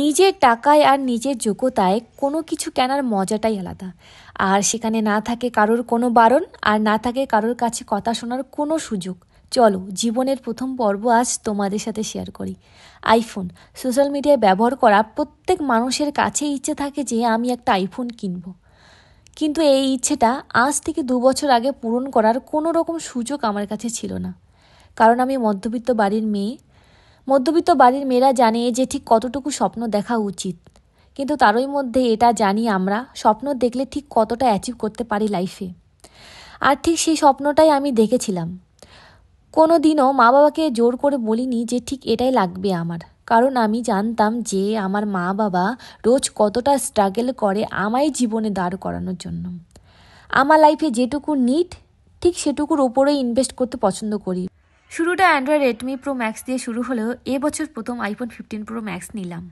নিজের টাকায় আর নিজের যোগ্যতায় কোনো কিছু কেনার মজাটাই আলাদা আর সেখানে না থাকে কারোর কোনো বারণ আর না থাকে কারোর কাছে কথা শোনার কোনো সুযোগ চলো জীবনের প্রথম পর্ব আজ তোমাদের সাথে শেয়ার করি আইফোন সোশ্যাল মিডিয়ায় ব্যবহার করা প্রত্যেক মানুষের কাছে ইচ্ছে থাকে যে আমি একটা আইফোন কিনব কিন্তু এই ইচ্ছেটা আজ থেকে দু বছর আগে পূরণ করার কোনো রকম সুযোগ আমার কাছে ছিল না কারণ আমি মধ্যবিত্ত বাড়ির মেয়ে মধ্যবিত্ত বাড়ির মেয়েরা জানে যে ঠিক কতটুকু স্বপ্ন দেখা উচিত কিন্তু তারই মধ্যে এটা জানি আমরা স্বপ্ন দেখলে ঠিক কতটা অ্যাচিভ করতে পারি লাইফে আর ঠিক সেই স্বপ্নটাই আমি দেখেছিলাম কোনো দিনও মা বাবাকে জোর করে বলিনি যে ঠিক এটাই লাগবে আমার কারণ আমি জানতাম যে আমার মা বাবা রোজ কতটা স্ট্রাগেল করে আমায় জীবনে দাঁড় করানোর জন্য আমার লাইফে যেটুকু নিট ঠিক সেটুকুর ওপরেই ইনভেস্ট করতে পছন্দ করি শুরুটা অ্যান্ড্রয়েড রেডমি প্রো ম্যাক্স দিয়ে শুরু হলেও এ বছর প্রথম আইফোন ফিফটিন প্রো ম্যাক্স নিলাম